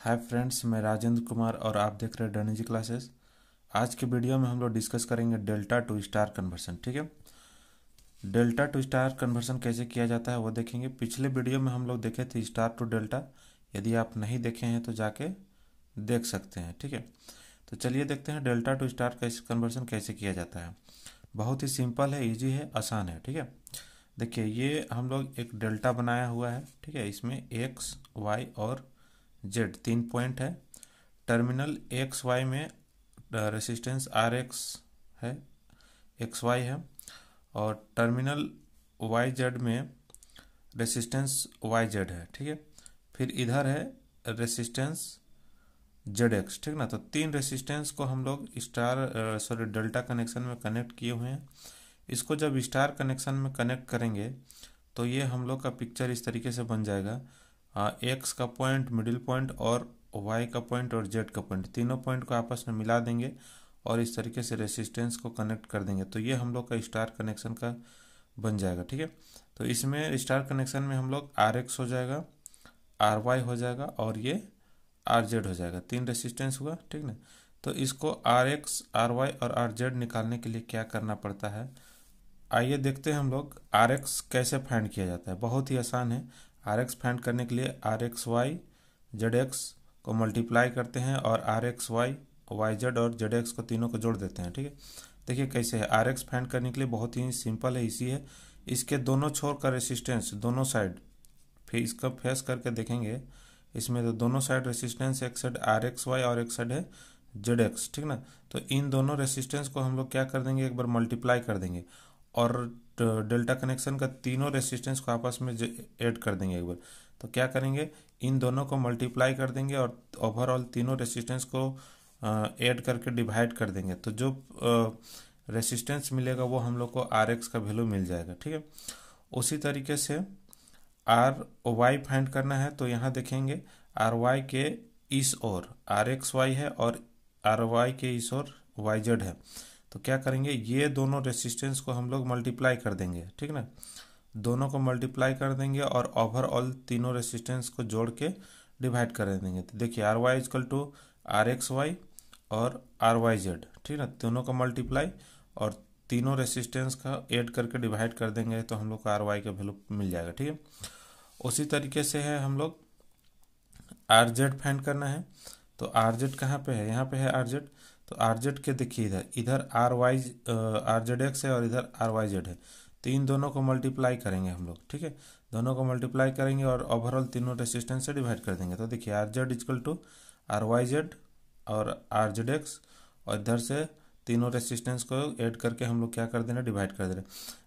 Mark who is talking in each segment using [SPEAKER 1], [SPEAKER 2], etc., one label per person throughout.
[SPEAKER 1] hi friends मैं राजेंद्र कुमार और आप देख रहे हैं डर्नेजी क्लासेस आज के वीडियो में हम लोग डिस्कस करेंगे डेल्टा टू स्टार कन्वर्सन ठीक है डेल्टा टू स्टार कन्वर्सन कैसे किया जाता है वो देखेंगे पिछले वीडियो में हम लोग देखे थे स्टार टू डेल्टा यदि आप नहीं देखे हैं तो जाके देख सकते हैं ठीक है तो चलिए देखते हैं डेल्टा टू स्टार कैसे कन्वर्सन कैसे किया जाता है बहुत ही सिंपल है ईजी है आसान है ठीक है देखिए ये हम लोग एक डेल्टा बनाया हुआ है ठीक है इसमें एक्स वाई और जेड तीन पॉइंट है टर्मिनल एक्स वाई में रेसिस्टेंस आर एक्स है एक्स वाई है और टर्मिनल वाई जेड में रेसिस्टेंस वाई जेड है ठीक है फिर इधर है रेसिस्टेंस जेड एक्स ठीक ना तो तीन रेसिस्टेंस को हम लोग स्टार सॉरी डेल्टा कनेक्शन में कनेक्ट किए हुए हैं इसको जब स्टार कनेक्शन में कनेक्ट करेंगे तो ये हम लोग का पिक्चर इस तरीके से बन जाएगा एक्स का पॉइंट मिडिल पॉइंट और वाई का पॉइंट और जेड का पॉइंट तीनों पॉइंट को आपस में मिला देंगे और इस तरीके से रेसिस्टेंस को कनेक्ट कर देंगे तो ये हम लोग का स्टार कनेक्शन का बन जाएगा ठीक है तो इसमें स्टार कनेक्शन में हम लोग आर एक्स हो जाएगा आर वाई हो जाएगा और ये आर जेड हो जाएगा तीन रेसिस्टेंस हुआ ठीक ना तो इसको आर एक्स आर वाई और आर जेड निकालने के लिए क्या करना पड़ता है आइए देखते हैं हम लोग आर एक्स कैसे फाइंड किया जाता है बहुत ही आसान है आर एक्स फाइंड करने के लिए R X Y Z X को मल्टीप्लाई करते हैं और R X Y Y Z और जेड एक्स को तीनों को जोड़ देते हैं ठीक है देखिए कैसे है आर एक्स फाइंड करने के लिए बहुत ही सिंपल है इसी है इसके दोनों छोर का रेसिस्टेंस दोनों साइड फिर इसका फेस करके देखेंगे इसमें तो दोनों साइड रेसिस्टेंस एक साइड आर एक्स वाई और एक साइड है जेड एक्स ठीक ना तो इन दोनों रेसिस्टेंस को हम लोग क्या कर देंगे एक बार मल्टीप्लाई कर देंगे और डेल्टा कनेक्शन का तीनों रेसिस्टेंस को आपस में ऐड कर देंगे एक बार तो क्या करेंगे इन दोनों को मल्टीप्लाई कर देंगे और ओवरऑल तीनों रेसिस्टेंस को ऐड करके डिवाइड कर देंगे तो जो रेसिस्टेंस मिलेगा वो हम लोग को आर एक्स का वैल्यू मिल जाएगा ठीक है उसी तरीके से आर वाई फाइंड करना है तो यहाँ देखेंगे आर वाई के इस ओर आर एक्स वाई है और आर वाई के इस ओर वाई जेड है तो क्या करेंगे ये दोनों रेसिस्टेंस को हम लोग मल्टीप्लाई कर देंगे ठीक ना दोनों को मल्टीप्लाई कर देंगे और ओवरऑल तीनों रेसिस्टेंस को जोड़ के डिवाइड कर देंगे तो देखिए R Y is equal to R X Y और आर वाई जेड ठीक ना तीनों का मल्टीप्लाई और तीनों रेसिस्टेंस का ऐड करके डिवाइड कर देंगे तो हम लोग को आर वाई का वैल्यू मिल जाएगा ठीक है उसी तरीके से है हम लोग आर जेड फाइंड करना है तो आर जेड कहाँ पे है यहाँ पे है आर जेड तो आर जेड के देखिए इधर इधर R Y R Z X है और इधर आर वाई जेड है तो इन दोनों को मल्टीप्लाई करेंगे हम लोग ठीक है दोनों को मल्टीप्लाई करेंगे और ओवरऑल तीनों रेसिस्टेंस से डिवाइड कर देंगे तो देखिए R Z is equal to R Y Z और आर जेड एक्स और इधर से तीनों रेसिस्टेंस को ऐड करके हम लोग क्या कर देना डिवाइड कर देना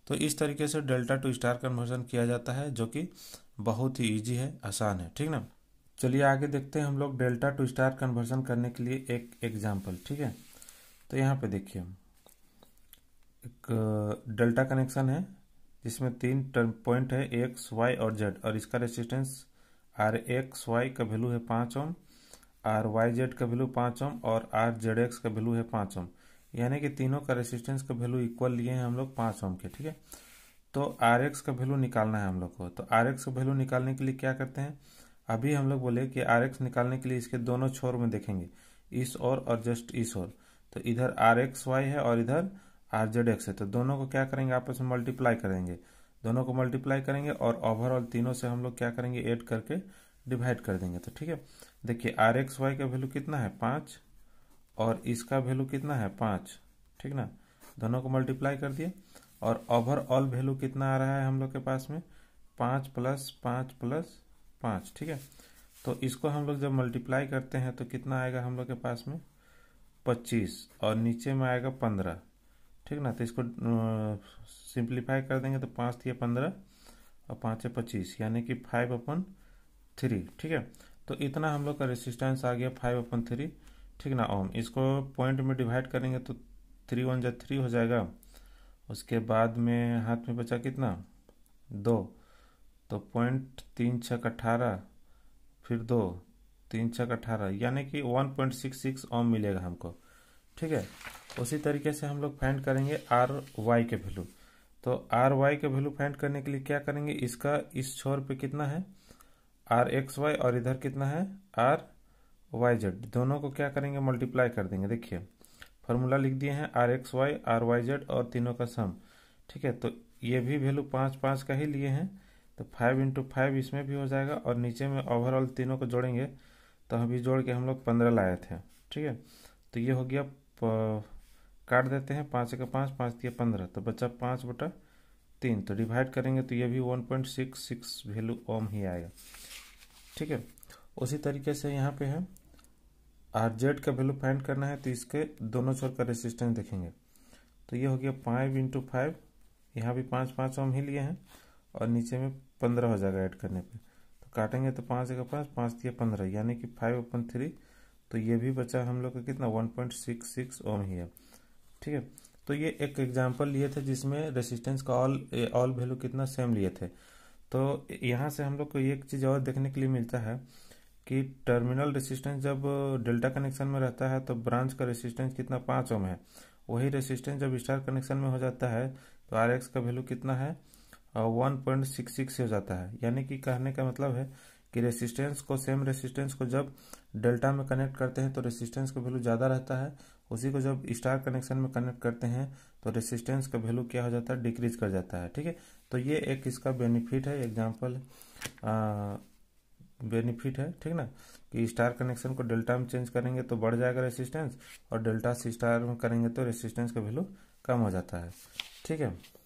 [SPEAKER 1] तो इस तरीके से डेल्टा टू स्टार कन्वर्जन किया जाता है जो कि बहुत ही ईजी है आसान है ठीक ना चलिए आगे देखते हैं हम लोग डेल्टा टू स्टार कन्वर्जन करने के लिए एक एग्जाम्पल ठीक है तो यहाँ पे देखिए एक डेल्टा कनेक्शन है जिसमें तीन टर्म पॉइंट है एक्स वाई और जेड और इसका रेसिस्टेंस आर एक्स वाई का वैल्यू है पाँच ओम आर वाई जेड का वैल्यू पाँच ओम और आर जेड एक्स का वैल्यू है पाँच ओम यानी कि तीनों का रेसिस्टेंस का वैल्यू इक्वल लिए हैं हम लोग पाँच ओम के ठीक है तो आर एक्स का वैल्यू निकालना है हम लोग को तो आर एक्स का वैल्यू निकालने के लिए क्या करते हैं अभी हम लोग बोले कि आर एक्स निकालने के लिए इसके दोनों छोर में देखेंगे इस और और जस्ट इस और तो इधर आर एक्स वाई है और इधर आर जेड एक्स है तो दोनों को क्या करेंगे आपस में मल्टीप्लाई करेंगे दोनों को मल्टीप्लाई करेंगे और ओवरऑल तीनों से हम लोग क्या करेंगे एड करके डिवाइड कर देंगे तो ठीक है देखिए आर एक्स वाई का वैल्यू कितना है पाँच और इसका वैल्यू कितना है पाँच ठीक ना दोनों को मल्टीप्लाई कर दिए और ओवरऑल वैल्यू कितना आ रहा है हम लोग के पास में पाँच प्लस पाँच प्लस पाँच ठीक है तो इसको हम लोग जब मल्टीप्लाई करते हैं तो कितना आएगा हम लोग के पास में पच्चीस और नीचे में आएगा पंद्रह ठीक ना तो इसको सिंप्लीफाई कर देंगे तो पाँच थी तो पंद्रह और पाँच है पच्चीस यानी कि फाइव अपन थ्री ठीक है तो इतना हम लोग का रेसिस्टेंस आ गया फाइव अपन थ्री ठीक ना ओम इसको पॉइंट में डिवाइड करेंगे तो थ्री वन जै थ्री हो जाएगा उसके बाद में हाथ में बचा कितना दो तो पॉइंट तीन छक अठारह फिर दो तीन छक अठारह यानी कि one point six six ohm मिलेगा हमको ठीक है उसी तरीके से हम लोग फाइंड करेंगे आर वाई के वैल्यू तो आर वाई के वैल्यू फाइंड करने के लिए क्या करेंगे इसका इस छोर पे कितना है आर एक्स वाई और इधर कितना है आर वाई जेड दोनों को क्या करेंगे मल्टीप्लाई कर देंगे देखिए फॉर्मूला लिख दिए हैं R X Y R Y Z और तीनों का सम ठीक है तो ये भी वैल्यू पाँच पाँच का ही लिए हैं तो फाइव इंटू फाइव इसमें भी हो जाएगा और नीचे में ओवरऑल तीनों को जोड़ेंगे तो अभी जोड़ के हम लोग पंद्रह लाए थे ठीक है तो ये हो गया काट देते हैं पाँच का पाँच पाँच दिया पंद्रह तो बच्चा पाँच बटा तीन तो डिवाइड करेंगे तो ये भी one point six six value ohm ही आएगा ठीक है उसी तरीके से यहाँ पे है आर जेड का वैल्यू फाइंड करना है तो इसके दोनों छोर का रेसिस्टेंस देखेंगे तो ये हो गया फाइव इंटू फाइव यहाँ भी पाँच पाँच ओम ही लिए हैं और नीचे में पंद्रह हो जाएगा ऐड करने पे तो काटेंगे तो पाँच का पाँच पाँच दिया पंद्रह यानी कि फाइव अपन थ्री तो ये भी बचा हम लोग का कितना one point six six ohm ही है ठीक है तो ये एक एग्जाम्पल लिए थे जिसमें रेसिस्टेंस का ऑल ऑल वैल्यू कितना सेम लिए थे तो यहाँ से हम लोग को एक चीज़ और देखने के लिए मिलता है कि टर्मिनल रेसिस्टेंस जब डेल्टा कनेक्शन में रहता है तो ब्रांच का रेसिस्टेंस कितना पाँच ओम है वही रेसिस्टेंस जब स्टार कनेक्शन में हो जाता है तो आर एक्स का वैल्यू कितना है वन पॉइंट सिक्स सिक्स हो जाता है यानी कि कहने का मतलब है कि रेसिस्टेंस को सेम रेसिस्टेंस को जब डेल्टा में कनेक्ट करते हैं तो रेसिस्टेंस का वैल्यू ज़्यादा रहता है उसी को जब स्टार कनेक्शन में कनेक्ट करते हैं तो रेसिस्टेंस का वैल्यू क्या हो जाता है डिक्रीज कर जाता है ठीक है तो ये एक इसका बेनिफिट है एग्जाम्पल बेनिफिट है ठीक ना कि स्टार कनेक्शन को डेल्टा में चेंज करेंगे तो बढ़ जाएगा रेसिस्टेंस और डेल्टा से स्टार में करेंगे तो रेसिस्टेंस का वैल्यू कम हो जाता है ठीक है